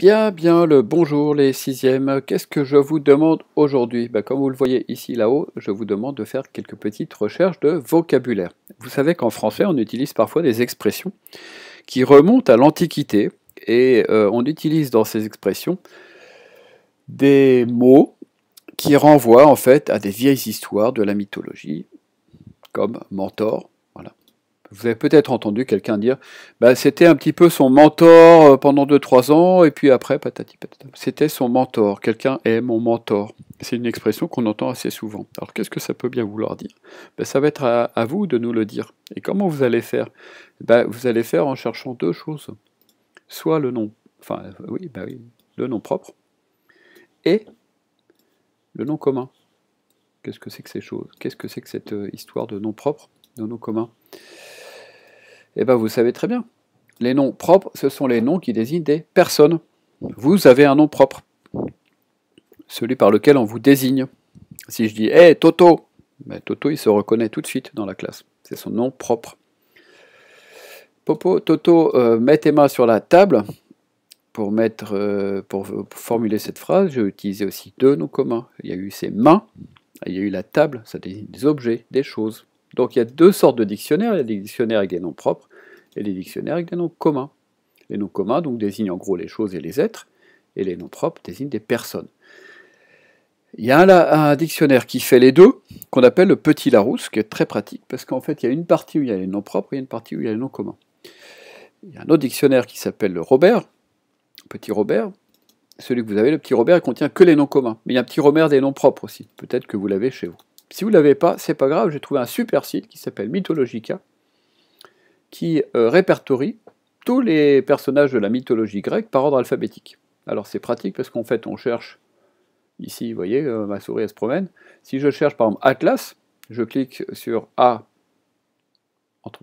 Bien, bien le bonjour les sixièmes. Qu'est-ce que je vous demande aujourd'hui bah, Comme vous le voyez ici là-haut, je vous demande de faire quelques petites recherches de vocabulaire. Vous savez qu'en français, on utilise parfois des expressions qui remontent à l'Antiquité et euh, on utilise dans ces expressions des mots qui renvoient en fait à des vieilles histoires de la mythologie, comme mentor, vous avez peut-être entendu quelqu'un dire, bah, c'était un petit peu son mentor euh, pendant 2-3 ans, et puis après, patati patata. C'était son mentor, quelqu'un est mon mentor. C'est une expression qu'on entend assez souvent. Alors qu'est-ce que ça peut bien vouloir dire bah, Ça va être à, vous de nous le dire. Et comment vous allez faire bah, Vous allez faire en cherchant deux choses. Soit le nom, enfin euh, oui, oui, le nom propre, et le nom commun. Qu'est-ce que c'est que ces choses Qu'est-ce que c'est que cette euh, histoire de nom propre, de nom commun eh bien, vous savez très bien. Les noms propres, ce sont les noms qui désignent des personnes. Vous avez un nom propre, celui par lequel on vous désigne. Si je dis Hé, Toto ben, Toto, il se reconnaît tout de suite dans la classe. C'est son nom propre. Popo, Toto, met euh, mets tes mains sur la table. Pour, mettre, euh, pour formuler cette phrase, j'ai utilisé aussi deux noms communs. Il y a eu ses mains, il y a eu la table, ça désigne des objets, des choses. Donc il y a deux sortes de dictionnaires. Il y a les dictionnaires avec des noms propres et les dictionnaires avec des noms communs. Les noms communs donc, désignent en gros les choses et les êtres, et les noms propres désignent des personnes. Il y a un, dictionnaire qui fait les deux, qu'on appelle le Petit Larousse, qui est très pratique, parce qu'en fait, il y a une partie où il y a les noms propres et une partie où il y a les noms communs. Il y a un autre dictionnaire qui s'appelle le Robert, Petit Robert. Celui que vous avez, le Petit Robert, il contient que les noms communs. Mais il y a un Petit Robert des noms propres aussi. Peut-être que vous l'avez chez vous. Si vous ne l'avez pas, c'est pas grave, j'ai trouvé un super site qui s'appelle Mythologica, qui euh, répertorie tous les personnages de la mythologie grecque par ordre alphabétique. Alors c'est pratique parce qu'en fait on cherche, ici vous voyez, euh, ma souris elle se promène, si je cherche par exemple Atlas, je clique sur A,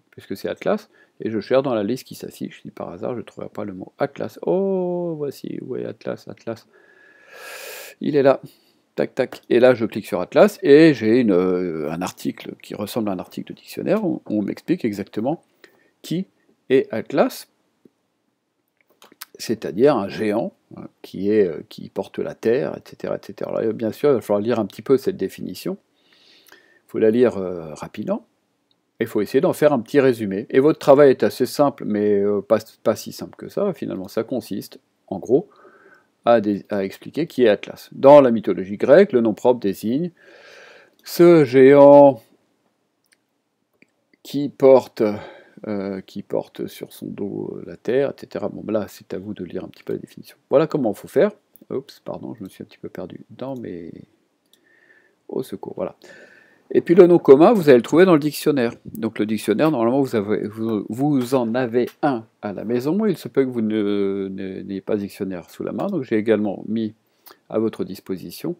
puisque c'est Atlas, et je cherche dans la liste qui s'affiche, si par hasard je ne trouverai pas le mot Atlas. Oh, voici, où Atlas, Atlas. Il est là tac. Et là, je clique sur Atlas et j'ai euh, un article qui ressemble à un article de dictionnaire où on m'explique exactement qui est Atlas, c'est-à-dire un géant hein, qui, est, euh, qui porte la Terre, etc. etc. bien sûr, il va falloir lire un petit peu cette définition. Il faut la lire euh, rapidement rapidement. Il faut essayer d'en faire un petit résumé. Et votre travail est assez simple, mais pas si simple que ça. Finalement, ça consiste, en gros, à, expliquer qui est Atlas. Dans la mythologie grecque, le nom propre désigne ce géant qui porte, euh, qui porte sur son dos la terre, etc. Bon, ben là, c'est à vous de lire un petit peu la définition. Voilà comment il faut faire. Oups, pardon, je me suis un petit peu perdu dans mes... Au secours, voilà. Et puis le nom commun, vous allez le trouver dans le dictionnaire. Donc le dictionnaire, normalement, vous, en avez un à la maison. Il se peut que vous n'ayez pas dictionnaire sous la main. Donc j'ai également mis à votre disposition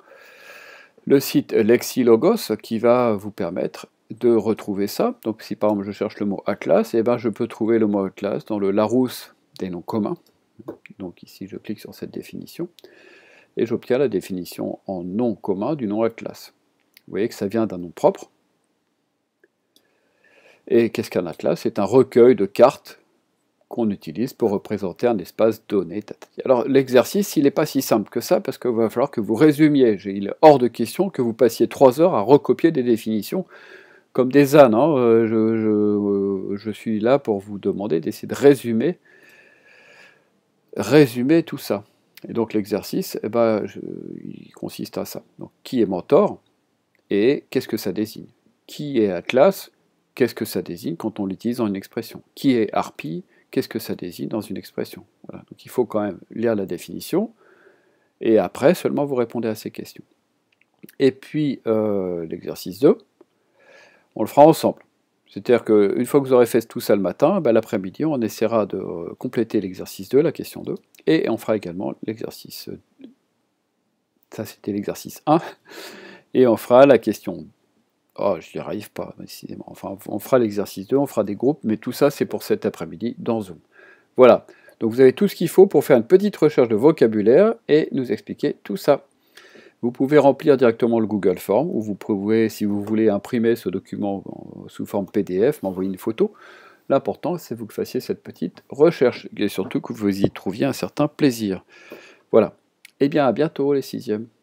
le site Lexilogos qui va vous permettre de retrouver ça. Donc si par exemple je cherche le mot Atlas, eh ben, je peux trouver le mot Atlas dans le Larousse des noms communs. Donc ici je clique sur cette définition et j'obtiens la définition en nom commun du nom Atlas. Vous voyez que ça vient d'un nom propre. Et qu'est-ce qu'un atlas C'est un recueil de cartes qu'on utilise pour représenter un espace donné. Alors l'exercice, il n'est pas si simple que ça, parce qu'il va falloir que vous résumiez. Il est hors de question que vous passiez trois heures à recopier des définitions comme des ânes. Hein. Euh, euh, je, suis là pour vous demander d'essayer de résumer, résumer tout ça. Et donc l'exercice, eh ben, il consiste à ça. Donc qui est mentor et qu'est-ce que ça désigne. Qui est Atlas Qu'est-ce que ça désigne quand on l'utilise dans une expression Qui est Harpie Qu'est-ce que ça désigne dans une expression Donc il faut quand même lire la définition, et après seulement vous répondez à ces questions. Et puis euh, l'exercice 2, on le fera ensemble. C'est-à-dire qu'une fois que vous aurez fait tout ça le matin, ben, l'après-midi, on essaiera de euh, compléter l'exercice 2, la question 2, et on fera également l'exercice. Ça, c'était l'exercice 1. Et on fera la question. Oh, je n'y arrive pas, décidément. Enfin, on fera l'exercice 2, on fera des groupes, mais tout ça, c'est pour cet après-midi dans Zoom. Voilà. Donc, vous avez tout ce qu'il faut pour faire une petite recherche de vocabulaire et nous expliquer tout ça. Vous pouvez remplir directement le Google Form, ou vous pouvez, si vous voulez, imprimer ce document sous forme PDF, m'envoyer une photo. L'important, c'est que vous fassiez cette petite recherche, et surtout que vous y trouviez un certain plaisir. Voilà. Eh bien, à bientôt les sixièmes.